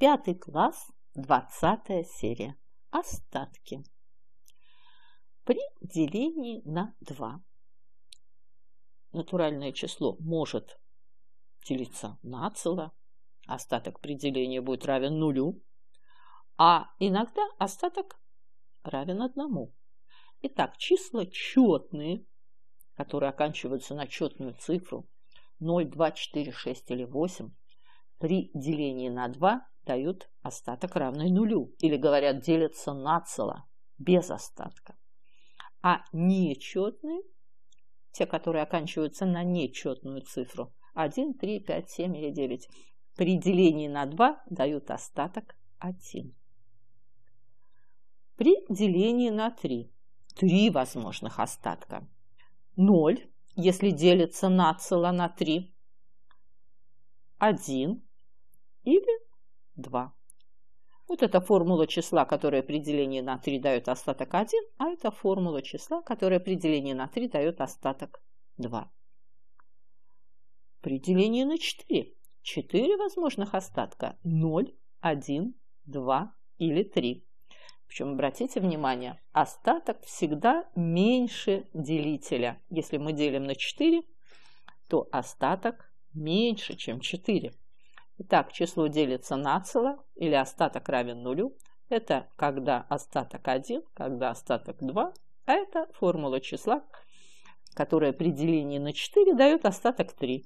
Пятый класс, двадцатая серия. Остатки. При делении на 2 натуральное число может делиться на цело, остаток при делении будет равен нулю, а иногда остаток равен одному. Итак, числа четные, которые оканчиваются на четную цифру 0, 2, 4, 6 или 8, при делении на 2 дают остаток равный нулю, или, говорят, делятся нацело без остатка. А нечетные, те, которые оканчиваются на нечетную цифру, 1, 3, 5, 7 или 9, при делении на 2 дают остаток 1. При делении на 3 три возможных остатка. 0, если делится нацело на 3, 1 или 2. Вот это формула числа, которое при делении на 3 дает остаток 1, а это формула числа, которое при делении на 3 дает остаток 2. При делении на 4 4 возможных остатка 0, 1, 2 или 3. Причем обратите внимание, остаток всегда меньше делителя. Если мы делим на 4, то остаток меньше, чем 4. Итак, число делится на цело или остаток равен нулю. Это когда остаток 1, когда остаток 2. А это формула числа, которая при делении на 4 дает остаток 3.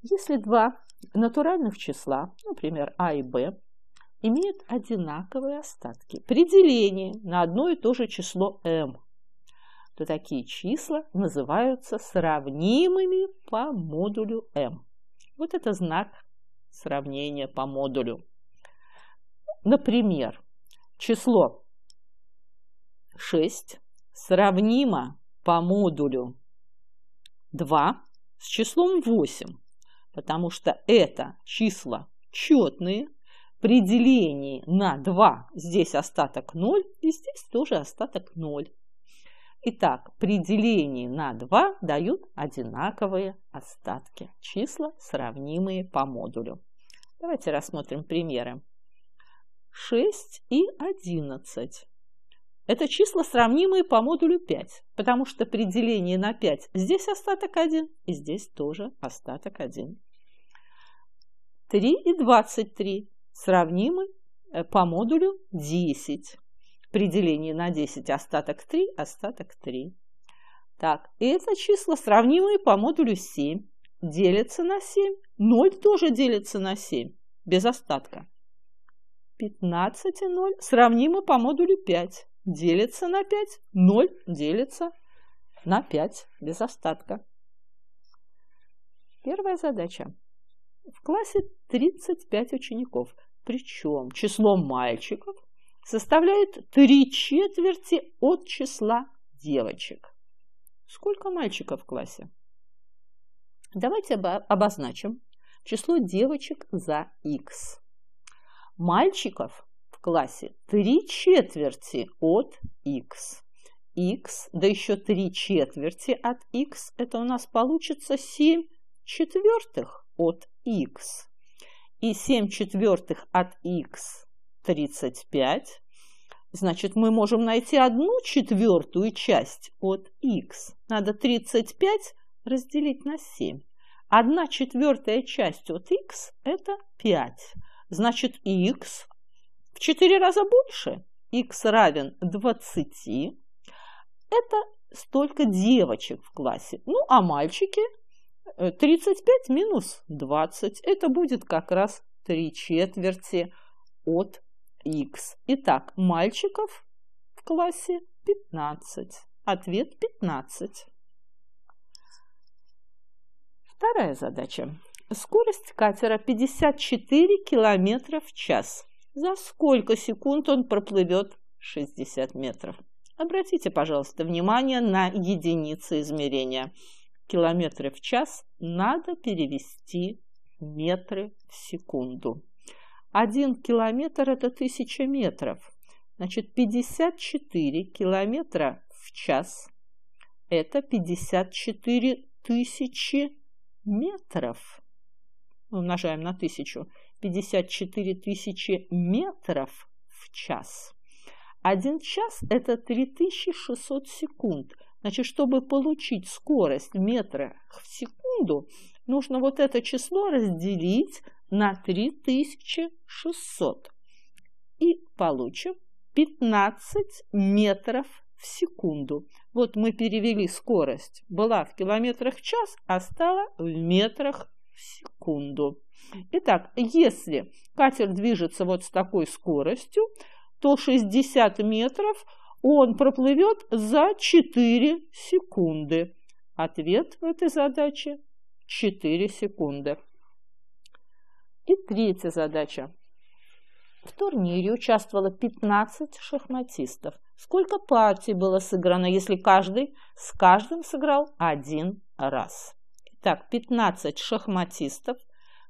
Если два натуральных числа, например, а и b, имеют одинаковые остатки при делении на одно и то же число m, то такие числа называются сравнимыми по модулю m. Вот это знак сравнения по модулю. Например, число 6 сравнимо по модулю 2 с числом 8, потому что это числа четные, при делении на 2 здесь остаток 0 и здесь тоже остаток 0. Итак, при делении на 2 дают одинаковые остатки, числа, сравнимые по модулю. Давайте рассмотрим примеры. 6 и 11. Это числа, сравнимые по модулю 5, потому что при делении на 5 здесь остаток 1, и здесь тоже остаток 1. 3 и 23 сравнимы э, по модулю 10. При делении на 10 остаток 3, остаток 3. Так, это числа, сравнимые по модулю 7. Делятся на 7. 0 тоже делится на 7, без остатка. 15 и 0 сравнимы по модулю 5. Делится на 5. 0 делится на 5, без остатка. Первая задача. В классе 35 учеников, причем число мальчиков составляет три четверти от числа девочек. Сколько мальчиков в классе? Давайте обозначим число девочек за x. Мальчиков в классе три четверти от x. x, да еще три четверти от x, это у нас получится 7 четвертых от x. И 7 четвертых от x 35, значит, мы можем найти одну четвертую часть от x. Надо 35 разделить на 7. Одна четвертая часть от x – это 5. Значит, x в 4 раза больше. x равен 20. Это столько девочек в классе. Ну, а мальчики 35 минус 20. Это будет как раз 3 четверти от X. Итак, мальчиков в классе 15. Ответ 15. Вторая задача. Скорость катера 54 км в час. За сколько секунд он проплывет 60 метров? Обратите, пожалуйста, внимание на единицы измерения. Километры в час надо перевести в метры в секунду один километр – это тысяча метров. Значит, 54 километра в час – это 54 тысячи метров. Умножаем на тысячу. 54 тысячи метров в час. Один час – это 3600 секунд. Значит, чтобы получить скорость в метрах в секунду, нужно вот это число разделить на 3600 и получим 15 метров в секунду. Вот мы перевели скорость. Была в километрах в час, а стала в метрах в секунду. Итак, если катер движется вот с такой скоростью, то 60 метров он проплывет за 4 секунды. Ответ в этой задаче 4 секунды. И третья задача. В турнире участвовало 15 шахматистов. Сколько партий было сыграно, если каждый с каждым сыграл один раз? Итак, 15 шахматистов.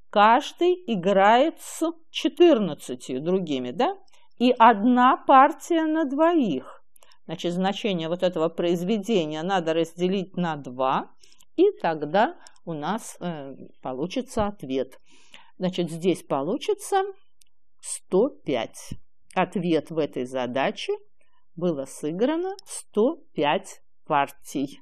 Каждый играет с 14 другими, да? И одна партия на двоих. Значит, значение вот этого произведения надо разделить на два, и тогда у нас э, получится ответ – Значит, здесь получится 105. Ответ в этой задаче было сыграно 105 партий.